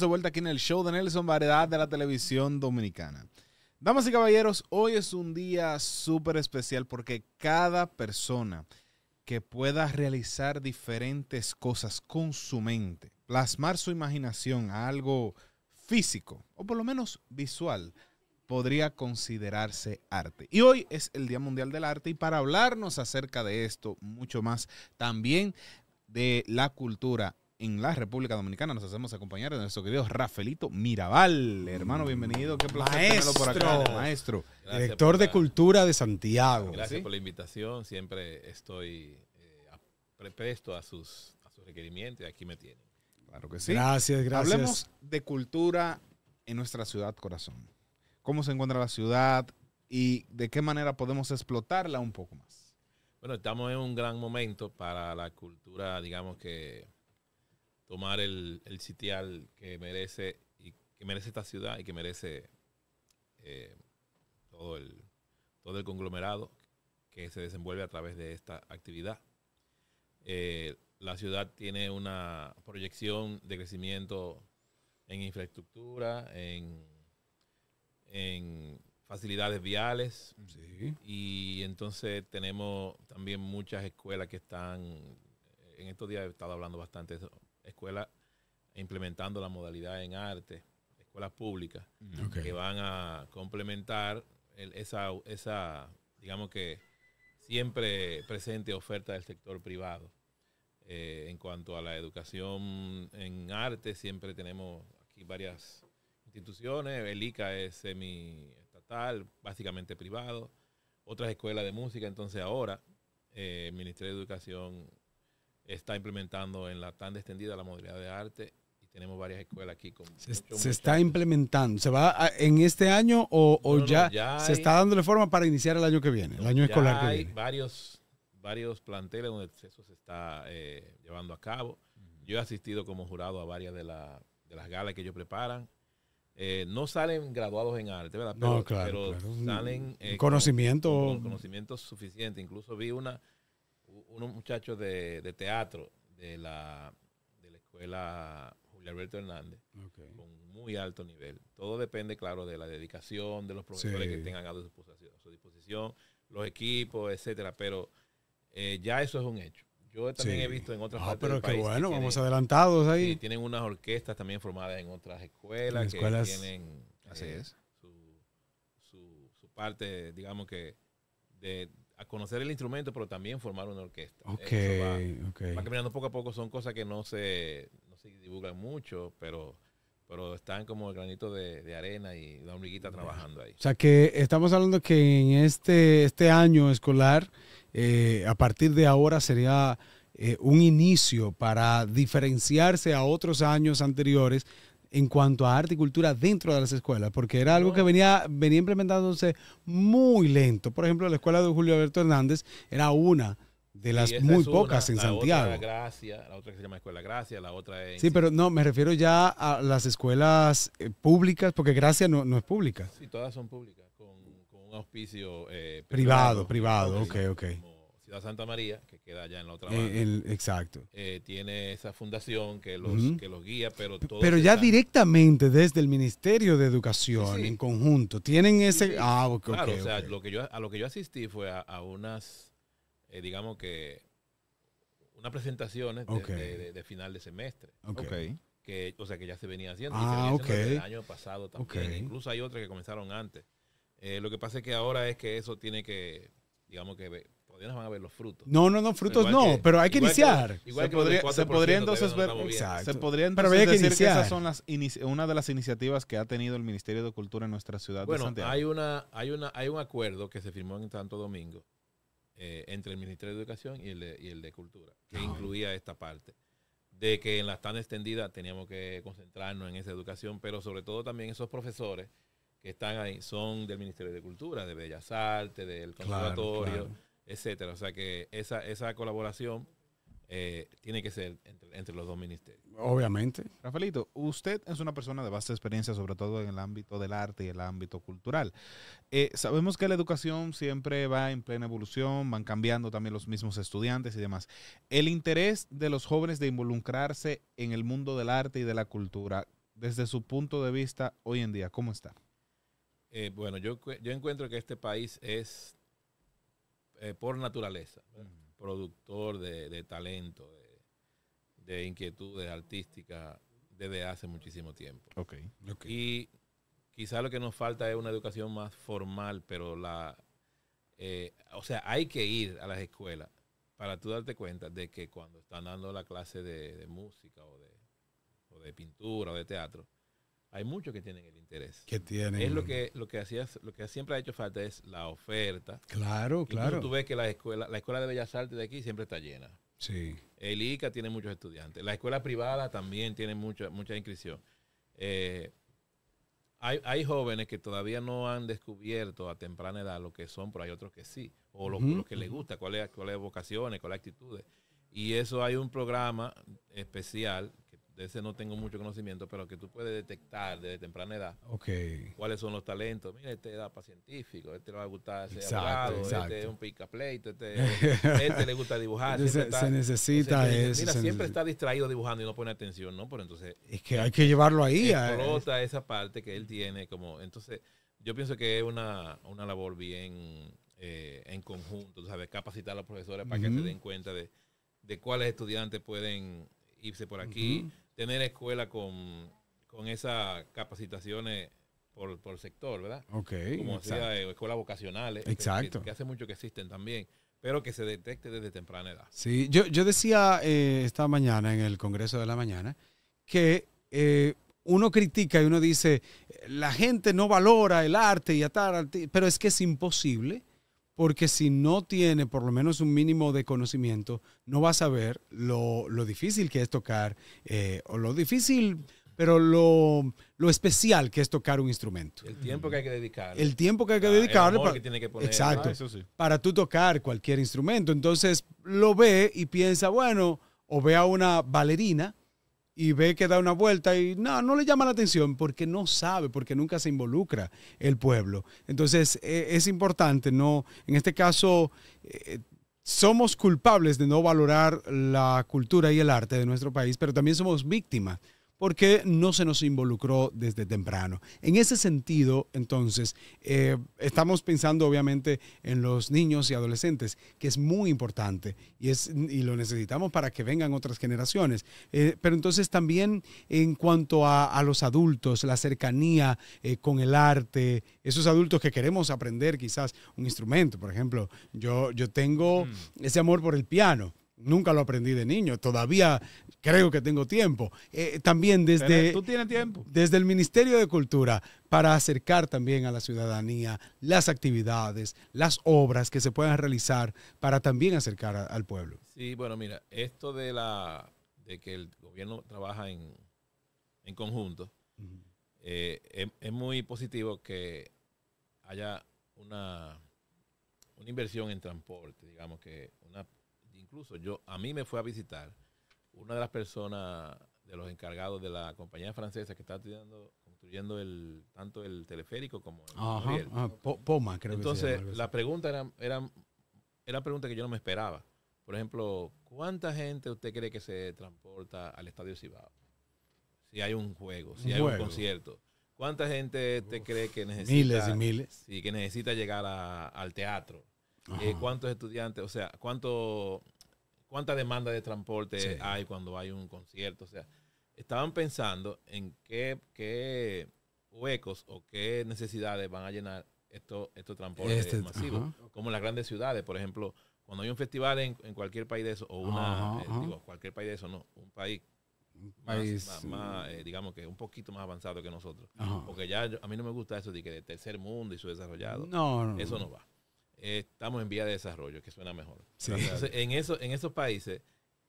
de vuelta aquí en el show de Nelson Variedad de la Televisión Dominicana. Damas y caballeros, hoy es un día súper especial porque cada persona que pueda realizar diferentes cosas con su mente, plasmar su imaginación a algo físico o por lo menos visual, podría considerarse arte. Y hoy es el Día Mundial del Arte y para hablarnos acerca de esto mucho más, también de la cultura en la República Dominicana. Nos hacemos acompañar de nuestro querido Rafaelito Mirabal. Hermano, bienvenido. Qué placer maestro. por acá, maestro. Director de Cultura de Santiago. Gracias por la invitación. Siempre estoy eh, a sus, a requerimientos y aquí me tienen. Claro que sí. Gracias, gracias. Hablemos de cultura en nuestra ciudad corazón. ¿Cómo se encuentra la ciudad y de qué manera podemos explotarla un poco más? Bueno, estamos en un gran momento para la cultura, digamos que tomar el, sitial que merece y que merece esta ciudad y que merece eh, todo el conglomerado que se desenvuelve a través de esta actividad. Eh, la ciudad tiene una proyección de crecimiento en infraestructura, en, facilidades viales. Y entonces tenemos también muchas escuelas que están, en estos días he estado hablando bastante de eso, escuelas implementando la modalidad en arte, escuelas públicas, mm. que van a complementar esa, esa, digamos que siempre presente oferta del sector privado. Eh, en cuanto a la educación en arte, siempre tenemos aquí varias instituciones. El ICA es semi-estatal, básicamente privado. Otras escuelas de música. Entonces ahora eh, el Ministerio de Educación está implementando en la tan extendida la modalidad de arte y tenemos varias escuelas aquí. se, está implementando. ¿Se va en este año o, o ya, se está dándole forma para iniciar el año que viene, el año escolar que Hay varios, varios planteles donde eso se está eh, llevando a cabo. Yo he asistido como jurado a varias de, la, de las galas que ellos preparan. Eh, no salen graduados en arte, ¿verdad? Pero, no, claro, pero salen eh, conocimiento. con conocimiento suficiente. Incluso vi una unos muchachos de, de teatro de la, de la escuela Julio Alberto Hernández, con muy alto nivel. Todo depende, claro, de la dedicación, de los profesores que tengan a su, disposición, los equipos, etcétera, pero eh, ya eso es un hecho. Yo también he visto en otras ah, pero qué bueno, vamos adelantados ahí. Y tienen unas orquestas también formadas en otras escuelas, que tienen eh, Su, su, su, parte, digamos que, de, a conocer el instrumento, pero también formar una orquesta. Ok, va, va, caminando poco a poco, son cosas que no se, no se divulgan mucho, pero, pero están como el granito de, arena y la hormiguita trabajando ahí. O sea que estamos hablando que en este, este año escolar, eh, a partir de ahora sería eh, un inicio para diferenciarse a otros años anteriores en cuanto a arte y cultura dentro de las escuelas, porque era algo que venía, venía implementándose muy lento. Por ejemplo, la escuela de Julio Alberto Hernández era una de las muy pocas en la Santiago. Gracia, la otra que se llama Escuela Gracia, la otra es... Sí, pero no, me refiero ya a las escuelas eh, públicas, porque Gracia no, no, es pública. Sí, todas son públicas, con, con un auspicio eh, privado, privado. Privado, ok, ok. Santa María, que queda allá en la otra eh, banda. El, exacto. Eh, tiene esa fundación que los, que los guía, pero todo Pero ya directamente desde el Ministerio de Educación, en conjunto, tienen ese... ah, Claro, o sea, Lo que yo, a lo que yo asistí fue a, unas, eh, digamos que, unas presentaciones de, final de semestre. Ok. Que, o sea, que ya se venía haciendo. Ah, y se ah, el año pasado también. E incluso hay otras que comenzaron antes. lo que pasa es que ahora es que eso tiene que, digamos que no van a ver los frutos. No, no, no, frutos no, pero hay que iniciar. igual se podría, se podría entonces ver. Se podría que decir que esas son las una de las iniciativas que ha tenido el Ministerio de Cultura en nuestra ciudad bueno, Hay una, hay una, hay un acuerdo que se firmó en Santo Domingo eh, entre el Ministerio de Educación y el de, Cultura, que ah. incluía esta parte de que en la tan extendida teníamos que concentrarnos en esa educación, pero sobre todo también esos profesores que están ahí son del Ministerio de Cultura, de Bellas Artes, del Conservatorio etcétera. O sea que esa, esa colaboración eh, tiene que ser entre, los dos ministerios. Obviamente. Rafaelito, usted es una persona de vasta experiencia, sobre todo en el ámbito del arte y el ámbito cultural. Eh, sabemos que la educación siempre va en plena evolución, van cambiando también los mismos estudiantes y demás. El interés de los jóvenes de involucrarse en el mundo del arte y de la cultura, desde su punto de vista hoy en día, ¿cómo está? Eh, bueno, yo, yo encuentro que este país es eh, por naturaleza, productor de, de talento, de, inquietudes artísticas desde hace muchísimo tiempo. Okay. Y quizás lo que nos falta es una educación más formal, pero la... Eh, o sea, hay que ir a las escuelas para tú darte cuenta de que cuando están dando la clase de, de música o de, o de pintura o de teatro, hay muchos que tienen el interés. Que tienen. Es lo que, lo que, lo que siempre ha hecho falta es la oferta. Claro, claro. Tú ves que la escuela, la escuela de Bellas Artes de aquí siempre está llena. Sí. El ICA tiene muchos estudiantes. La escuela privada también tiene mucha, mucha inscripción. Eh, hay, jóvenes que todavía no han descubierto a temprana edad lo que son, pero hay otros que sí. O lo, que les gusta, cuáles cuáles vocaciones, cuáles actitudes. Y eso hay un programa especial ese no tengo mucho conocimiento, pero que tú puedes detectar desde temprana edad okay. cuáles son los talentos. Mira, este da para científico, este le va a gustar ser abogado, este es un pica pleito, este, este, le gusta dibujar. se, necesita eso. Mira, siempre está distraído dibujando y no pone atención, ¿no? Pero entonces... Es que hay que llevarlo ahí. Eh. Explota esa parte que él tiene como... Entonces, yo pienso que es una, labor bien eh, en conjunto, ¿sabes? Capacitar a los profesores para que se den cuenta de, de cuáles estudiantes pueden irse por aquí, tener escuelas con, con esas capacitaciones por, sector, ¿verdad? Ok. Como eh, escuelas vocacionales. Exacto. Que, hace mucho que existen también, pero que se detecte desde temprana edad. Sí, yo, yo decía eh, esta mañana en el Congreso de la Mañana que eh, uno critica y uno dice, la gente no valora el arte y atar, pero es que es imposible porque si no tiene por lo menos un mínimo de conocimiento, no va a saber lo, difícil que es tocar, eh, o lo difícil, pero lo, especial que es tocar un instrumento. El tiempo que hay que dedicarle. El tiempo que hay que ah, dedicarle. para, Exacto. Para tú tocar cualquier instrumento. Entonces lo ve y piensa, bueno, o ve a una bailarina y ve que da una vuelta y no, no le llama la atención porque no sabe, porque nunca se involucra el pueblo. Entonces e, es importante, ¿no? En este caso, eh, somos culpables de no valorar la cultura y el arte de nuestro país, pero también somos víctimas porque no se nos involucró desde temprano. En ese sentido, entonces, eh, estamos pensando obviamente en los niños y adolescentes, que es muy importante y, es, lo necesitamos para que vengan otras generaciones. Eh, pero entonces también en cuanto a, los adultos, la cercanía eh, con el arte, esos adultos que queremos aprender quizás un instrumento, por ejemplo, yo, yo tengo mm. ese amor por el piano. Nunca lo aprendí de niño, todavía creo que tengo tiempo. Eh, también desde, desde el Ministerio de Cultura para acercar también a la ciudadanía las actividades, las obras que se puedan realizar para también acercar al pueblo. Sí, bueno, mira, esto de, la, de que el gobierno trabaja en, conjunto, eh, es, muy positivo que haya una una inversión en transporte, digamos que una, Incluso yo, a mí me fue a visitar una de las personas, de los encargados de la compañía francesa que está estudiando, construyendo el, tanto el teleférico como el ah, Poma, creo Entonces, que se llama, la pregunta era, era, era pregunta que yo no me esperaba. Por ejemplo, ¿cuánta gente usted cree que se transporta al Estadio Cibao? Si hay un juego, si hay un concierto. ¿Cuánta gente usted cree que necesita? Miles y miles. Sí, que necesita llegar al teatro. Eh, ¿Cuántos estudiantes? O sea, ¿cuánto cuánta demanda de transporte hay cuando hay un concierto. O sea, estaban pensando en qué, huecos o qué necesidades van a llenar estos esto transportes este, masivos. Como en las grandes ciudades, por ejemplo, cuando hay un festival en, cualquier país de eso, o una, eh, cualquier país de eso, no, un país más, eh, digamos que un poquito más avanzado que nosotros. Porque ya a mí no me gusta eso de que de tercer mundo y su desarrollado. no Eso no va estamos en vía de desarrollo, que suena mejor. Entonces, en, eso, en esos países,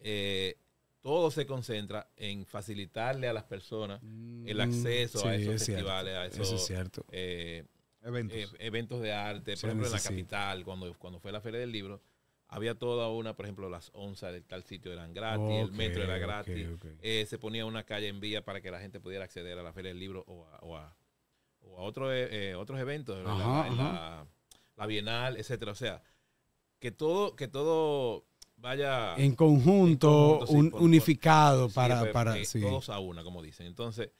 eh, todo se concentra en facilitarle a las personas mm, el acceso a esos festivales, a esos eh, eh, eventos. de arte. Por ejemplo, en la capital, cuando, cuando fue la Feria del Libro, había toda una, por ejemplo, las onzas del tal sitio eran gratis, el metro era gratis, se ponía una calle en vía para que la gente pudiera acceder a la Feria del Libro o a, otro, eh, otros eventos la Bienal, etcétera. O sea, que todo, que todo vaya en conjunto, unificado para, sí, para, pues, todos a una, como dicen. Entonces,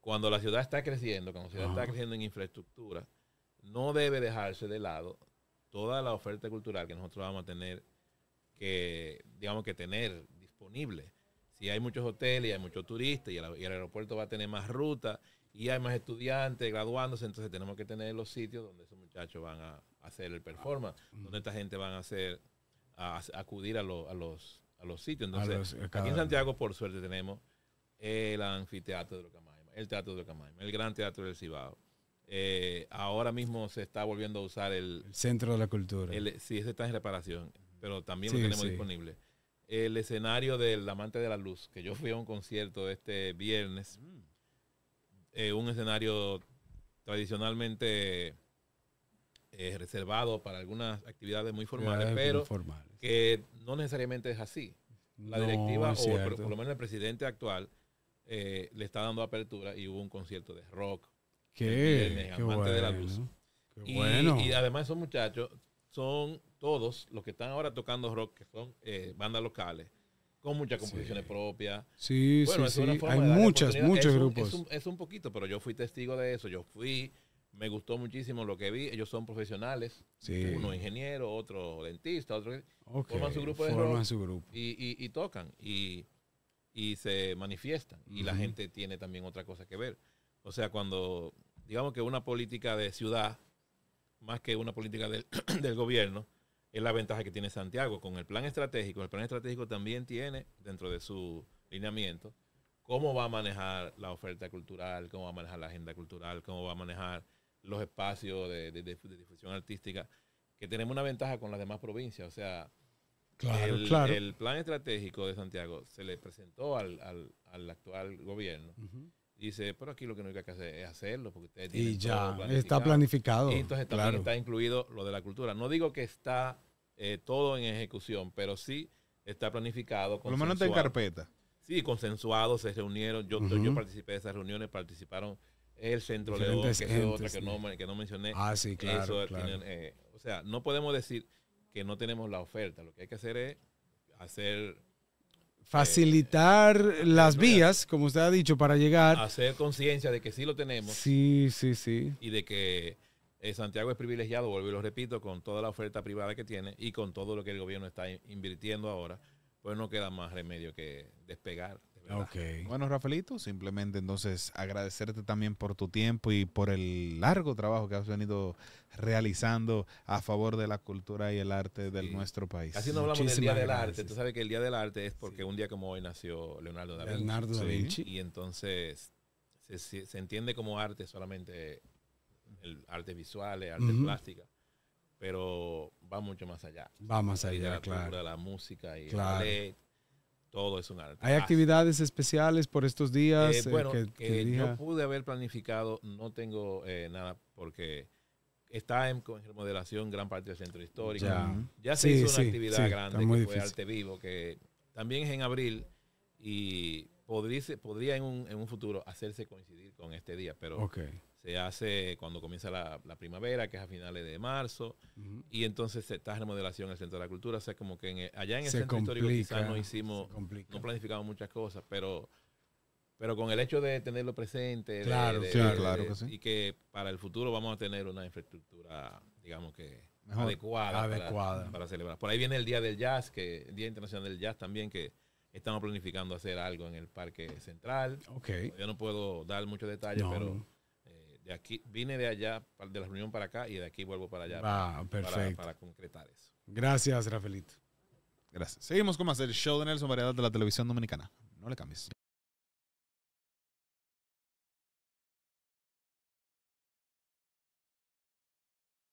cuando la ciudad está creciendo, cuando la ciudad está creciendo en infraestructura, no debe dejarse de lado toda la oferta cultural que nosotros vamos a tener que, digamos que tener disponible. Si hay muchos hoteles y hay muchos turistas y el, y el aeropuerto va a tener más rutas y hay más estudiantes graduándose, entonces tenemos que tener los sitios donde esos muchachos van a, hacer el performance, donde esta gente van a hacer, a, acudir a, a, los, a los sitios. Entonces, aquí en Santiago, por suerte, tenemos el anfiteatro de Camaima, el teatro de Camaima, el gran teatro del Cibao. Eh, ahora mismo se está volviendo a usar el, centro de la cultura. El, sí, ese está en reparación, pero también lo tenemos disponible. El escenario del Amante de la Luz, que yo fui a un concierto este viernes, mm. eh, un escenario tradicionalmente eh, reservado para algunas actividades muy formales, pero que no necesariamente es así. La directiva, o por, lo menos el presidente actual, eh, le está dando apertura y hubo un concierto de rock. ¿Qué? bueno, y, además esos muchachos son todos los que están ahora tocando rock, que son eh, bandas locales, con muchas composiciones propias. Sí, sí, Hay muchas, muchos grupos. es un, poquito, pero yo fui testigo de eso. Yo fui me gustó muchísimo lo que vi. Ellos son profesionales. Uno ingeniero, otro dentista, otro... Forman su grupo de su grupo. Y, tocan y, se manifiestan. Y la gente tiene también otra cosa que ver. O sea, cuando digamos que una política de ciudad, más que una política del, del gobierno, es la ventaja que tiene Santiago con el plan estratégico. El plan estratégico también tiene dentro de su lineamiento cómo va a manejar la oferta cultural, cómo va a manejar la agenda cultural, cómo va a manejar los espacios de, difusión artística, que tenemos una ventaja con las demás provincias. O sea, claro, el, el, plan estratégico de Santiago se le presentó al, actual gobierno. y Dice, pero aquí lo que no hay que hacer es hacerlo, porque ustedes Y ya, está planificado. Y entonces también está incluido lo de la cultura. No digo que está eh, todo en ejecución, pero sí está planificado. lo menos en carpeta. Sí, consensuado, se reunieron. Yo, yo participé de esas reuniones, participaron el Centro León, que es otra que no, mencioné. Ah, sí, claro. Eh, o sea, no podemos decir que no tenemos la oferta. Lo que hay que hacer es hacer... Eh, Facilitar las eh, vías, como usted ha dicho, para llegar. Hacer conciencia de que sí lo tenemos. Sí, sí, sí. Y de que Santiago es privilegiado, vuelvo y lo repito, con toda la oferta privada que tiene y con todo lo que el gobierno está invirtiendo ahora, pues no queda más remedio que despegar. Bueno, Rafaelito, simplemente entonces agradecerte también por tu tiempo y por el largo trabajo que has venido realizando a favor de la cultura y el arte de nuestro país. Así no hablamos del Día del Arte. Tú sabes que el Día del Arte es porque un día como hoy nació Leonardo da Vinci. Leonardo da Vinci. Y entonces se, entiende como arte solamente el arte visual, el arte plástica pero va mucho más allá. Va más allá, y la Cultura, la música y el todo es un arte. ¿Hay actividades especiales por estos días? Eh, eh, bueno, que, eh, yo pude haber planificado, no tengo nada porque está en remodelación gran parte del centro histórico. Ya, se hizo una actividad grande que fue Arte Vivo, que también es en abril y podría, en, un, futuro hacerse coincidir con este día, pero se hace cuando comienza la, primavera, que es a finales de marzo, y entonces está remodelación el Centro de la Cultura, o sea, como que eh, allá en el Centro Histórico quizás no hicimos, no planificamos muchas cosas, pero, pero con el hecho de tenerlo presente, y que para el futuro vamos a tener una infraestructura, digamos que... adecuada, Para, celebrar. Por ahí viene el Día del Jazz, que el Día Internacional del Jazz también, que Estamos planificando hacer algo en el Parque Central. Ok. Yo no puedo dar muchos detalles, pero eh, de aquí vine de allá, de la reunión para acá, y de aquí vuelvo para allá. Ah, para, para, concretar eso. Gracias, Rafaelito. Gracias. Seguimos con más el show de Nelson Variedad de la Televisión Dominicana. No le cambies.